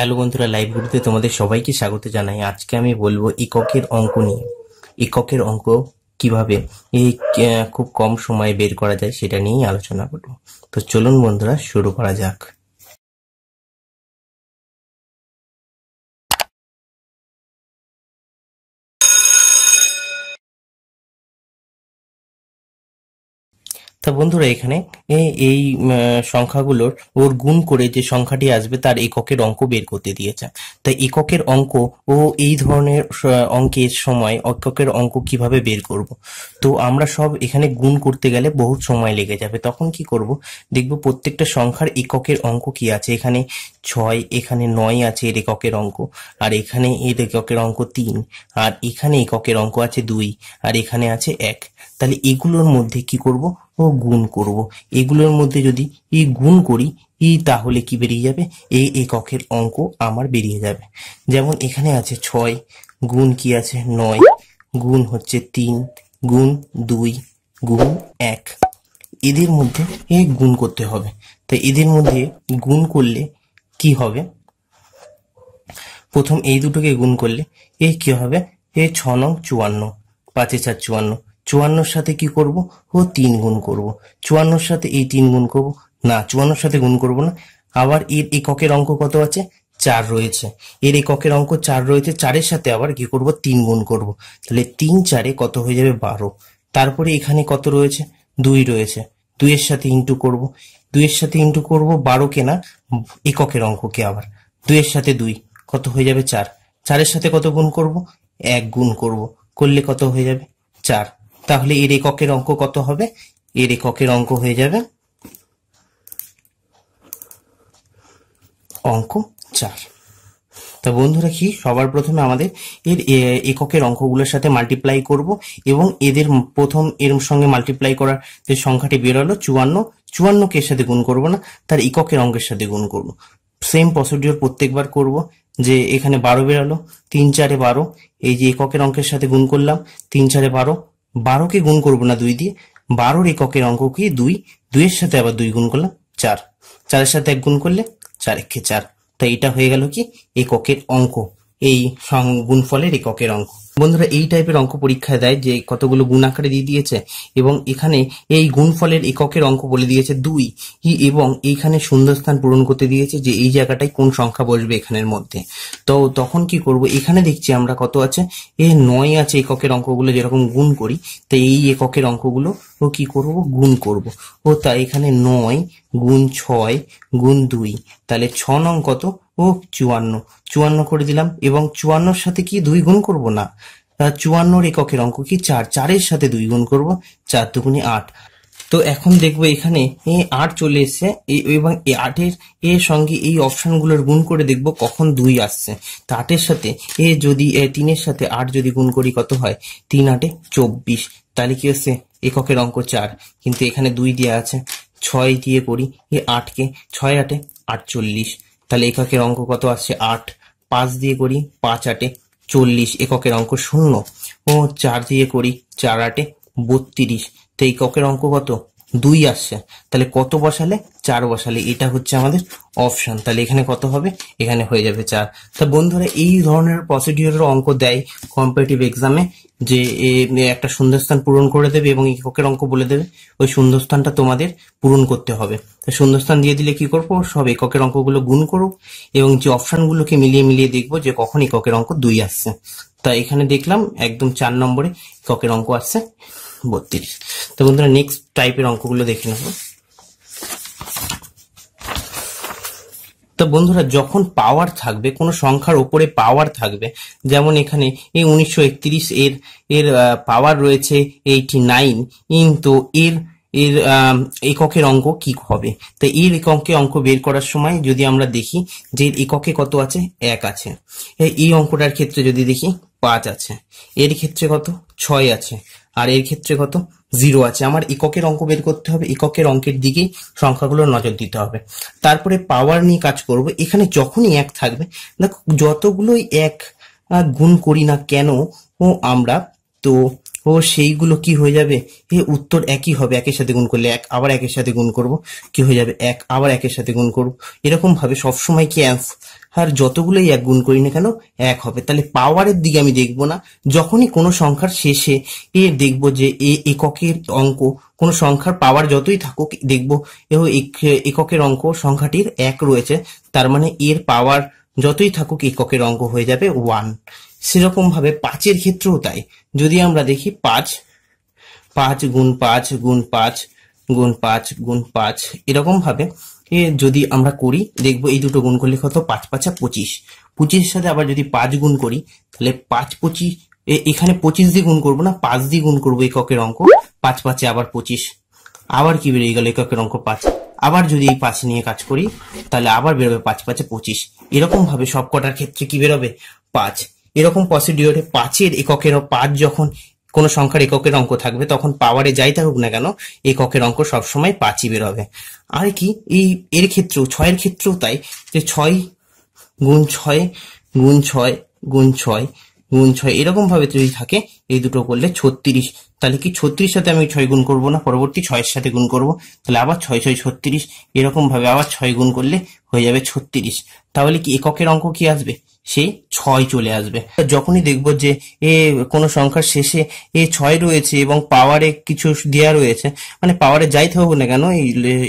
Hello বন্ধুরা live গ্রুপে তোমাদের সবাইকে স্বাগত জানাই আজকে আমি বলবো এককের অঙ্ক নিয়ে এককের অঙ্ক কিভাবে এই খুব কম সময়ে বের করা যায় সেটা নিয়েই আলোচনা করব তো চলুন বন্ধুরা শুরু করা যাক বন্ধুরা এখানে এই সংখ্যাগুলোর ওর গুণ করে যে সংখ্যাটি আসবে তার এককের অঙ্ক বের করতে দিয়েছে তাই এককের অঙ্ক ও এই ধরনের অঙ্কের সময় এককের অঙ্ক কিভাবে বের করব। তো আমরা সব এখানে গুণ করতে গেলে বহুত সময় লেগে যাবে তখন কি করব দেখব প্রত্যেকটা সংখ্যার এককের অঙ্ক কি আছে এখানে ছয় এখানে নয় আছে এর এককের অঙ্ক আর এখানে এর এককের অঙ্ক তিন আর এখানে এককের অঙ্ক আছে দুই আর এখানে আছে এক তাহলে এগুলোর মধ্যে কি করব ও গুণ করব। এগুলোর মধ্যে যদি ই গুণ করি ই তাহলে কি বেরিয়ে যাবে এই এককের অঙ্ক আমার বেরিয়ে যাবে যেমন এখানে আছে ছয় গুণ কি আছে নয় গুণ হচ্ছে তিন গুণ দুই গুণ এক এদের মধ্যে এ গুণ করতে হবে তাই এদের মধ্যে গুণ করলে কি হবে প্রথম এই দুটোকে গুণ করলে এ কি হবে এ ছ নং চুয়ান্ন পাঁচে চার চুয়ান্ন চুয়ান্নর সাথে কি করব ও তিন গুণ করব চুয়ান্নর সাথে এই তিন গুণ করব না চুয়ান্নর সাথে গুণ করব না আবার এর এককের অঙ্ক কত আছে চার রয়েছে এর এককের অঙ্ক চার রয়েছে চারের সাথে আবার কি করব তিন গুণ করব তাহলে তিন চারে কত হয়ে যাবে বারো তারপরে এখানে কত রয়েছে দুই রয়েছে দুইয়ের সাথে ইন্টু করব দুইয়ের সাথে ইন্টু করব বারোকে না এককের অঙ্ককে আবার দুইয়ের সাথে দুই কত হয়ে যাবে চার চারের সাথে কত গুণ করব এক গুণ করব করলে কত হয়ে যাবে চার তাহলে এর এককের অঙ্ক কত হবে এর এককের অঙ্ক হয়ে যাবে অঙ্ক চার তা বন্ধুরা কি সবার প্রথমে আমাদের এর এককের অঙ্কগুলোর সাথে মাল্টিপ্লাই করব এবং এদের প্রথম এর সঙ্গে মাল্টিপ্লাই করার যে সংখ্যাটি বেরোলো চুয়ান্ন চুয়ান্নকে এর সাথে গুণ করব না তার এককের অঙ্কের সাথে গুণ করব সেম প্রসিডিওর প্রত্যেকবার করব যে এখানে বারো বেরোলো তিন চারে বারো এই যে এককের অঙ্কের সাথে গুণ করলাম তিন চারে বারো বারোকে গুণ করবো না দুই দিয়ে বারোর এককের অঙ্ক কি দুই দুইয়ের সাথে আবার দুই গুণ করলাম চার চারের সাথে এক গুণ করলে চার একে চার তাই এটা হয়ে গেল কি এককের অঙ্ক এই গুণফলের এককের অঙ্ক বন্ধুরা এই টাইপের অঙ্ক পরীক্ষায় দেয় যে কতগুলো গুণ আকারে দিয়ে দিয়েছে এবং এখানে এই গুণফলের এককের অঙ্ক বলে দিয়েছে দুই এবং এইখানে স্থান পূরণ করতে দিয়েছে যে এই জায়গাটায় কোন সংখ্যা বসবে এখানের মধ্যে তো তখন কি করব এখানে দেখছি আমরা কত আছে এ নয় আছে এককের অঙ্কগুলো যেরকম গুণ করি তো এই এককের অঙ্কগুলো ও কি করব গুণ করব ও তা এখানে নয় গুণ ছয় গুণ দুই তাহলে ছ নং কত ও চুয়ান্ন চুয়ান্ন করে দিলাম এবং চুয়ান্নর সাথে কি দুই গুণ করব না চুয়ান্নর এককের অঙ্ক কি চার চারের সাথে দুই গুণ করব চার দুগুণে আট তো এখন দেখবো এখানে এ আট চলে এসছে এবং এ আটের এ সঙ্গে এই অপশানগুলোর গুণ করে দেখব কখন দুই আসছে তো আটের সাথে এ যদি তিনের সাথে আট যদি গুণ করি কত হয় তিন আটে চব্বিশ তাহলে কি হচ্ছে এককের অঙ্ক চার কিন্তু এখানে দুই দেওয়া আছে ছয় দিয়ে করি এ আটকে ছয় আটে আটচল্লিশ তাহলে এককের অঙ্ক কত আসছে আট পাঁচ দিয়ে করি পাঁচ আটে চল্লিশ এককের অঙ্ক শূন্য ও চার দিয়ে করি চার আটে বত্রিশ তো এককের অঙ্ক কত দুই আসছে তাহলে কত বসালে চার বসালে এটা হচ্ছে আমাদের অপশান তাহলে এখানে কত হবে এখানে হয়ে যাবে চার তা বন্ধুরা এই ধরনের প্রসিডিওরের অঙ্ক দেয় কম্পিটিভ এক্সামে যে একটা সুন্দরস্থান পূরণ করে দেবে এবং এককের অঙ্ক বলে দেবে ওই সুন্দরস্থানটা তোমাদের পূরণ করতে হবে তা সুন্দরস্থান দিয়ে দিলে কি করবো সব এককের অঙ্কগুলো গুণ করুক এবং যে অপশানগুলোকে মিলিয়ে মিলিয়ে দেখবো যে কখন এককের অঙ্ক দুই আসছে তা এখানে দেখলাম একদম চার নম্বরে এককের অঙ্ক আসছে বত্রিশ তো বন্ধুরা নেক্সট টাইপের অঙ্কগুলো দেখে নেব তো বন্ধুরা যখন পাওয়ার থাকবে কোনো সংখ্যার ওপরে পাওয়ার থাকবে যেমন এখানে এই উনিশশো এর এর পাওয়ার রয়েছে এইটি নাইন কিন্তু এর এর এককের অঙ্ক কি হবে তো এর এককে অঙ্ক বের করার সময় যদি আমরা দেখি যে এককে কত আছে এক আছে এই অঙ্কটার ক্ষেত্রে যদি দেখি পাঁচ আছে এর ক্ষেত্রে কত ছয় আছে আর এর ক্ষেত্রে কত জিরো আছে আমার এককের অঙ্ক বের করতে হবে এককের অঙ্কের দিকে সংখ্যাগুলো নজর দিতে হবে তারপরে পাওয়ার নিয়ে কাজ করব এখানে যখনই এক থাকবে দেখো যতগুলোই এক গুণ করি না কেন ও আমরা তো ও সেইগুলো কি হয়ে যাবে এ উত্তর একই হবে একের সাথে গুণ করলে এক আবার একের সাথে গুণ করব কি হয়ে যাবে এক আবার একের সাথে গুণ করব এরকম ভাবে সবসময় কি আর যতগুলোই এক গুণ করি না কেন এক হবে তাহলে পাওয়ারের দিকে আমি দেখব না যখনই কোনো সংখ্যার শেষে এ দেখব যে এ এককের অঙ্ক কোনো সংখ্যার পাওয়ার যতই থাকুক দেখব এও এককের অঙ্ক সংখ্যাটির এক রয়েছে তার মানে এর পাওয়ার যতই থাকুক এককের অঙ্ক হয়ে যাবে ওয়ান সেরকমভাবে পাঁচের ক্ষেত্রেও তাই যদি আমরা দেখি পাঁচ পাঁচ গুণ পাঁচ গুণ পাঁচ গুণ পাঁচ গুণ পাঁচ এরকমভাবে যদি আমরা করি দেখব এই দুটো গুণ করলে কত পাঁচ পাঁচা পঁচিশ পঁচিশের সাথে আবার যদি পাঁচ গুণ করি তাহলে পাঁচ পঁচিশ এখানে পঁচিশ দিয়ে গুণ করবো না পাঁচ দিয়ে গুণ করবো এককের অঙ্ক পাঁচ পাঁচে আবার পঁচিশ আবার কি বেরিয়ে গেল এককের অঙ্ক পাঁচ আবার যদি এই পাঁচ নিয়ে কাজ করি তাহলে আবার বেরোবে পাঁচ পাঁচে পঁচিশ এরকম ভাবে সব কটার ক্ষেত্রে কি বেরোবে পাঁচ এরকম পসিডিওরে পাঁচের এককের পাঁচ যখন কোনো সংখ্যার এককের অঙ্ক থাকবে তখন পাওয়ারে যাই থাকুক না কেন এককের অঙ্ক সবসময় পাঁচই বেরোবে আর কি এই এর ক্ষেত্রেও ছয়ের ক্ষেত্রেও তাই যে ছয় গুণ ছয় গুণ ছয় গুণ ছয় গুণ ছয় এরকমভাবে যদি থাকে এই দুটো করলে ছত্রিশ তাহলে কি ছত্রিশ সাথে আমি ছয় গুণ করবো না পরবর্তী ছয়ের সাথে গুণ করব তাহলে আবার ছয় ছয় ছত্রিশ এরকমভাবে আবার ছয় গুণ করলে হয়ে যাবে ছত্রিশ তাহলে কি এককের অঙ্ক কি আসবে সে ছয় চলে আসবে যখনই দেখব যে এ কোনো সংখ্যার শেষে এ ছয় রয়েছে এবং পাওয়ারে কিছু দেওয়া রয়েছে মানে পাওয়ারে যাই থাকুক না কেন এই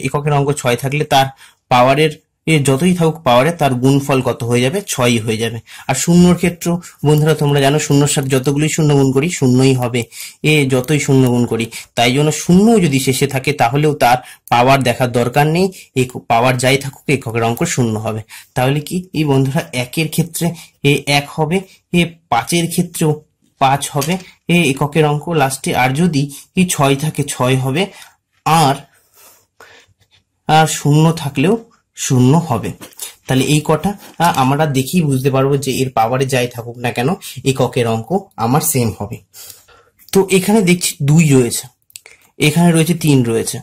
এককের অঙ্ক ছয় থাকলে তার পাওয়ারের এ যতই থাকুক পাওয়ারে তার গুণফল কত হয়ে যাবে ছয়ই হয়ে যাবে আর শূন্যর ক্ষেত্র বন্ধুরা তোমরা জানো শূন্যর সাথে যতগুলি শূন্য গুণ করি শূন্যই হবে এ যতই শূন্য গুণ করি তাই জন্য শূন্য যদি শেষে থাকে তাহলেও তার পাওয়ার দেখার দরকার নেই এক পাওয়ার যাই থাকুক এককের অঙ্ক শূন্য হবে তাহলে কি এই বন্ধুরা একের ক্ষেত্রে এ এক হবে এ পাঁচের ক্ষেত্রেও পাঁচ হবে এ এককের অঙ্ক লাস্টে আর যদি ছয় থাকে ছয় হবে আর আর শূন্য থাকলেও শূন্য হবে তাহলে এই কটা আমরা দেখি বুঝতে পারবো যে এর পাওয়ারে যাই থাকুক না কেন এককের অঙ্ক আমার সেম হবে তো এখানে দেখছি দুই রয়েছে এখানে রয়েছে তিন রয়েছে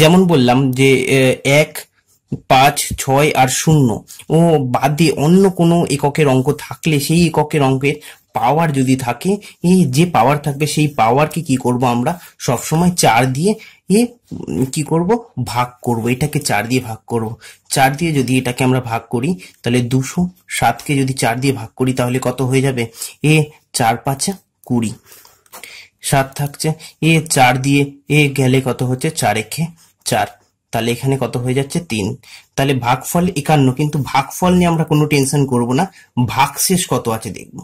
যেমন বললাম যে এক পাঁচ ছয় আর শূন্য ও বাদে অন্য কোনো এককের অঙ্ক থাকলে সেই এককের অঙ্কের পাওয়ার যদি থাকে এ যে পাওয়ার থাকবে সেই পাওয়ারকে কি করব আমরা সব সময় চার দিয়ে এ কি করব ভাগ করব এটাকে চার দিয়ে ভাগ করব চার দিয়ে যদি এটাকে আমরা ভাগ করি তাহলে দুশো সাতকে যদি চার দিয়ে ভাগ করি তাহলে কত হয়ে যাবে এ চার পাঁচে কুড়ি সাত থাকছে এ চার দিয়ে এ গেলে কত হচ্ছে চারে একে চার তাহলে এখানে কত হয়ে যাচ্ছে তিন তাহলে ভাগফল একান্ন কিন্তু ভাগফল নিয়ে আমরা কোনো টেনশন করব না ভাগশেষ কত আছে দেখব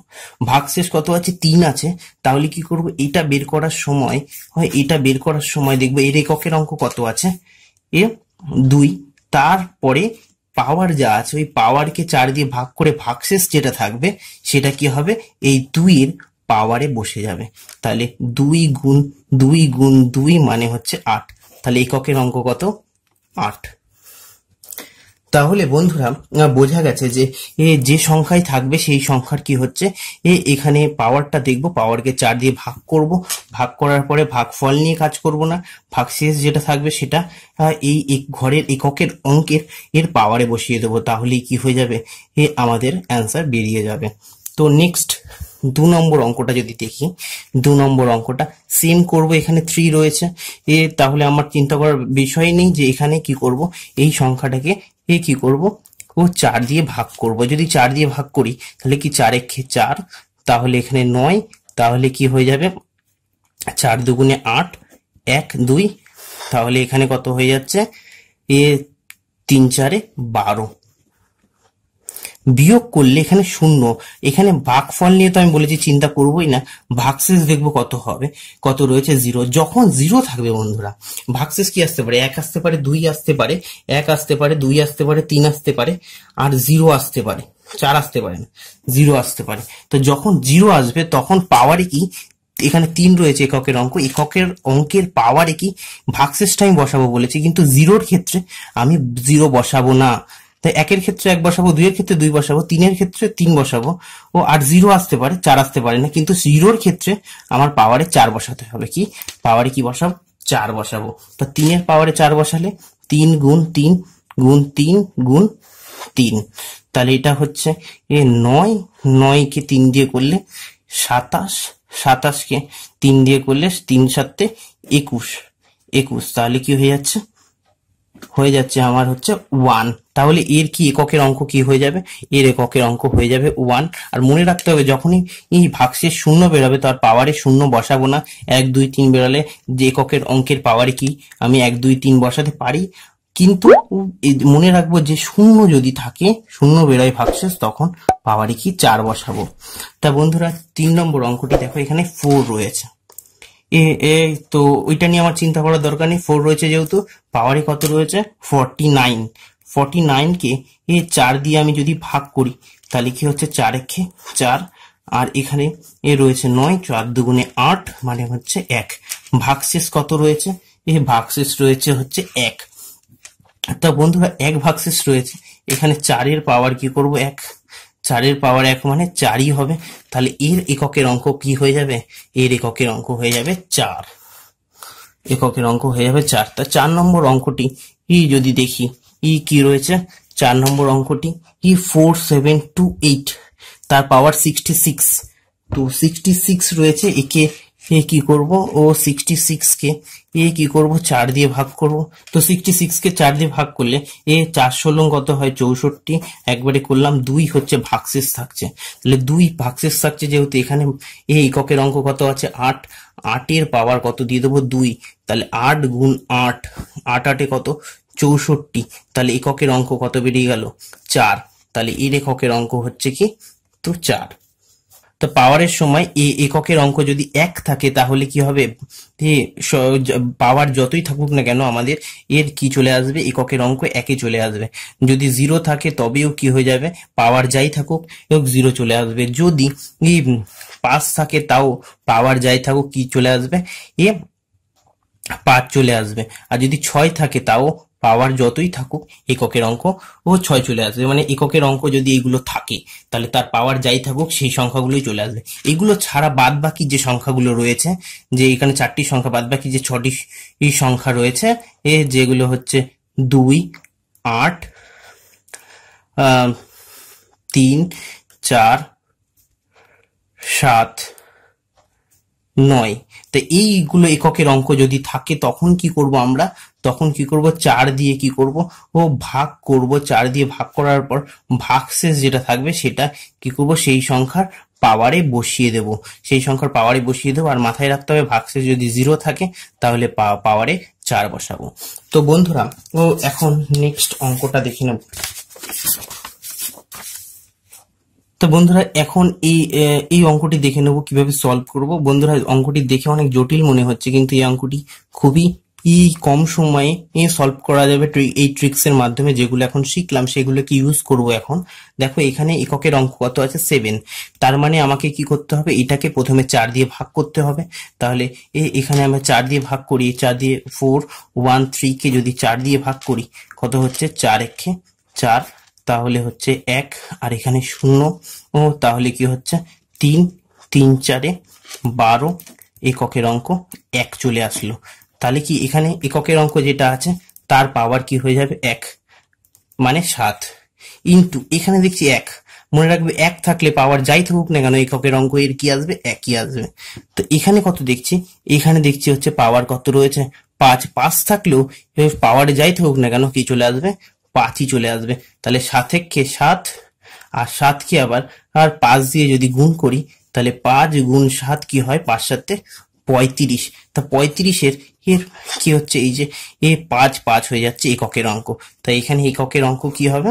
ভাগশেষ কত আছে তিন আছে তাহলে কি করব এটা বের করার সময় হয় এটা বের করার সময় দেখব এর এককের অঙ্ক কত আছে এ দুই তারপরে পাওয়ার যা আছে ওই পাওয়ারকে চার দিয়ে ভাগ করে ভাগশেষ যেটা থাকবে সেটা কি হবে এই দুইয়ের পাওয়ারে বসে যাবে তাহলে দুই গুণ দুই গুণ দুই মানে হচ্ছে আট তাহলে এককের অঙ্ক কত আট তাহলে বন্ধুরা বোঝা গেছে যে যে সংখ্যায় থাকবে সেই সংখ্যার কি হচ্ছে এখানে পাওয়ারটা দেখব পাওয়ারকে চার দিয়ে ভাগ করব ভাগ করার পরে ভাগ ফল নিয়ে কাজ করব না শেষ যেটা থাকবে সেটা এই এক ঘরের এককের অঙ্কের এর পাওয়ারে বসিয়ে দেবো তাহলেই কি হয়ে যাবে এ আমাদের অ্যান্সার বেরিয়ে যাবে তো নেক্সট দু নম্বর অঙ্কটা যদি দেখি দু নম্বর অঙ্কটা সেম করব এখানে থ্রি রয়েছে এ তাহলে আমার চিন্তা করার বিষয় নেই যে এখানে কি করব এই সংখ্যাটাকে এ কি করব ও চার দিয়ে ভাগ করব যদি চার দিয়ে ভাগ করি তাহলে কি চার একে চার তাহলে এখানে নয় তাহলে কি হয়ে যাবে চার দুগুণে আট এক দুই তাহলে এখানে কত হয়ে যাচ্ছে এ তিন চারে বারো বিয়োগ করলে এখানে শূন্য এখানে ভাগ ফল নিয়ে তো আমি বলেছি চিন্তা করবোই না ভাগশেষ দেখবো কত হবে কত রয়েছে জিরো যখন জিরো থাকবে বন্ধুরা ভাগশেষ কি আসতে পারে এক আসতে পারে দুই আসতে পারে এক আসতে পারে দুই আসতে পারে তিন আসতে পারে আর জিরো আসতে পারে চার আসতে পারে না জিরো আসতে পারে তো যখন জিরো আসবে তখন পাওয়ারে কি এখানে তিন রয়েছে এককের অঙ্ক এককের অঙ্কের পাওয়ারে কি ভাগশেষটা আমি বসাবো বলেছি কিন্তু জিরোর ক্ষেত্রে আমি জিরো বসাবো না তাই একের ক্ষেত্রে এক বসাবো দুইয়ের ক্ষেত্রে দুই বসাবো তিনের ক্ষেত্রে তিন বসাবো ও আর জিরো আসতে পারে চার আসতে পারে না কিন্তু জিরোর ক্ষেত্রে আমার পাওয়ারে চার বসাতে হবে কি পাওয়ারে কি বসাবো চার বসাবো তো তিনের পাওয়ারে চার বসালে তিন গুণ তিন গুণ তিন গুণ তিন তাহলে এটা হচ্ছে এ নয় নয়কে তিন দিয়ে করলে সাতাশ সাতাশকে তিন দিয়ে করলে তিন সাতে একুশ একুশ তাহলে কি হয়ে যাচ্ছে হয়ে যাচ্ছে আমার হচ্ছে ওয়ান তাহলে এর কি এককের অঙ্ক কি হয়ে যাবে এর এককের অঙ্ক হয়ে যাবে ওয়ান আর মনে রাখতে হবে যখনই এই ভাগশেষ শূন্য বেরোবে তার পাওয়ারে শূন্য বসাবো না এক দুই তিন বেরোলে যে এককের অঙ্কের পাওয়ারে কি আমি এক দুই তিন বসাতে পারি কিন্তু মনে রাখবো যে শূন্য যদি থাকে শূন্য বেরোয় ভাগশেষ তখন পাওয়ারে কি চার বসাবো তা বন্ধুরা তিন নম্বর অঙ্কটি দেখো এখানে ফোর রয়েছে এ তো ওইটা নিয়ে আমার চিন্তা করার দরকার নেই ফোর রয়েছে যেহেতু পাওয়ারে কত রয়েছে ফর্টি নাইন ফর্টি নাইনকে এ চার দিয়ে আমি যদি ভাগ করি তাহলে কি হচ্ছে চার একে চার আর এখানে এ রয়েছে নয় চার দুগুণে আট মানে হচ্ছে এক ভাগশেষ কত রয়েছে এ ভাগশেষ রয়েছে হচ্ছে এক তা বন্ধুরা এক ভাগশেষ রয়েছে এখানে চারের পাওয়ার কি করব এক চারের পাওয়ার এক মানে চারই হবে তাহলে এর এককের অঙ্ক কি হয়ে যাবে এর এককের অঙ্ক হয়ে যাবে চার এককের অঙ্ক হয়ে যাবে চার তা চার নম্বর অঙ্কটি ই যদি দেখি ই কি রয়েছে চার নম্বর অঙ্কটি ই ফোর সেভেন টু এইট তার পাওয়ার সিক্সটি সিক্স তো সিক্সটি সিক্স রয়েছে একে এ কি করব ও সিক্সটি সিক্সকে এ কি করব চার দিয়ে ভাগ করব তো সিক্সটি সিক্সকে চার দিয়ে ভাগ করলে এ চার ষোলো কত হয় চৌষট্টি একবারে করলাম দুই হচ্ছে ভাগশেষ থাকছে তাহলে দুই ভাগশেষ থাকছে যেহেতু এখানে এ এককের অঙ্ক কত আছে আট আটের পাওয়ার কত দিয়ে দেবো দুই তাহলে আট গুণ আট আট আটে কত চৌষট্টি তাহলে এককের অঙ্ক কত বেরিয়ে গেল চার তাহলে এর এককের অঙ্ক হচ্ছে কি তো চার তো পাওয়ারের সময় এ এককের অঙ্ক যদি এক থাকে তাহলে কি হবে পাওয়ার যতই থাকুক না কেন আমাদের এর কি চলে আসবে এককের অঙ্ক একে চলে আসবে যদি জিরো থাকে তবেও কি হয়ে যাবে পাওয়ার যাই থাকুক এবং জিরো চলে আসবে যদি পাঁচ থাকে তাও পাওয়ার যাই থাকুক কি চলে আসবে এ পাঁচ চলে আসবে আর যদি ছয় থাকে তাও পাওয়ার যতই থাকুক এককের অঙ্ক ও ছয় চলে আসবে মানে এককের অঙ্ক যদি এইগুলো থাকে তাহলে তার পাওয়ার যাই থাকুক সেই সংখ্যাগুলোই চলে আসবে এগুলো ছাড়া বাদ বাকি যে সংখ্যাগুলো রয়েছে যে এখানে চারটি সংখ্যা বাদ বাকি যে ছটি সংখ্যা রয়েছে এ যেগুলো হচ্ছে দুই আট তিন চার সাত নয় তো এইগুলো এককের অঙ্ক যদি থাকে তখন কি করব আমরা তখন কি করব চার দিয়ে কি করব ও ভাগ করব চার দিয়ে ভাগ করার পর ভাগশেষ যেটা থাকবে সেটা কি করব সেই সংখ্যার পাওয়ারে বসিয়ে দেব সেই সংখ্যার পাওয়ারে বসিয়ে দেবো আর মাথায় রাখতে হবে ভাগশেষ যদি জিরো থাকে তাহলে পাওয়ারে চার বসাবো তো বন্ধুরা ও এখন নেক্সট অঙ্কটা দেখে নেব তো বন্ধুরা এখন এই এই অঙ্কটি দেখে নেব কিভাবে সলভ করব বন্ধুরা অঙ্কটি দেখে অনেক জটিল মনে হচ্ছে কিন্তু এই অঙ্কটি খুবই এই কম সময়ে সলভ করা যাবে এই ট্রিক্সের মাধ্যমে যেগুলো এখন শিখলাম সেগুলো কি ইউজ করব এখন দেখো এখানে এককের অঙ্ক কত আছে সেভেন তার মানে আমাকে কি করতে হবে এটাকে প্রথমে চার দিয়ে ভাগ করতে হবে তাহলে এখানে আমরা চার দিয়ে ভাগ করি চার দিয়ে ফোর ওয়ান থ্রিকে যদি চার দিয়ে ভাগ করি কত হচ্ছে চার একে চার তাহলে হচ্ছে এক আর এখানে শূন্য ও তাহলে কি হচ্ছে তিন তিন চারে বারো এককের অঙ্ক এক চলে আসলো তাহলে কি এখানে এককের অঙ্ক যেটা আছে তার পাওয়ার কি হয়ে যাবে এক মানে সাত ইন্টু এখানে দেখছি এক মনে রাখবে এক থাকলে পাওয়ার যাই থাকুক না কেন এককের অঙ্ক এর কি আসবে একই আসবে তো এখানে কত দেখছি এখানে দেখছি হচ্ছে পাওয়ার কত রয়েছে পাঁচ পাঁচ থাকলেও পাওয়ার যাই থাকুক না কেন কি চলে আসবে পাঁচই চলে আসবে তাহলে সাতেককে সাত আর সাতকে আবার আর পাঁচ দিয়ে যদি গুণ করি তাহলে পাঁচ গুণ সাত কি হয় পাঁচ সাতে পঁয়ত্রিশ তা পঁয়ত্রিশের এর কি হচ্ছে এই যে এ পাঁচ পাঁচ হয়ে যাচ্ছে এককের অঙ্ক তাই এখানে এককের অঙ্ক কি হবে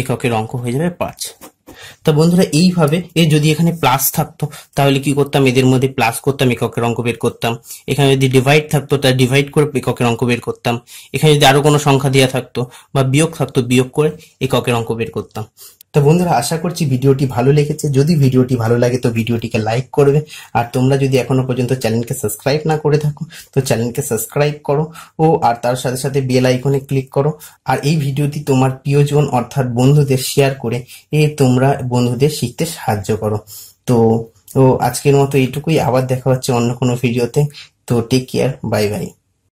এককের অঙ্ক হয়ে যাবে পাঁচ তা বন্ধুরা এইভাবে এ যদি এখানে প্লাস থাকতো তাহলে কি করতাম এদের মধ্যে প্লাস করতাম এককের অঙ্ক বের করতাম এখানে যদি ডিভাইড থাকতো তা ডিভাইড করে এককের অঙ্ক বের করতাম এখানে যদি আরো কোনো সংখ্যা দেওয়া থাকতো বা বিয়োগ থাকতো বিয়োগ করে এককের অঙ্ক বের করতাম তো বন্ধুরা আশা করছি ভিডিওটি ভালো লেগেছে যদি ভিডিওটি ভালো লাগে তো ভিডিওটিকে লাইক করবে আর তোমরা যদি এখনো পর্যন্ত চ্যানেলকে সাবস্ক্রাইব না করে থাকো তো চ্যানেলকে সাবস্ক্রাইব করো ও আর তার সাথে সাথে বেল আইকনে ক্লিক করো আর এই ভিডিওটি তোমার প্রিয়জন অর্থাৎ বন্ধুদের শেয়ার করে এ তোমরা বন্ধুদের শিখতে সাহায্য করো তো ও আজকের মতো এইটুকুই আবার দেখা হচ্ছে অন্য কোনো ভিডিওতে তো টেক কেয়ার বাই বাই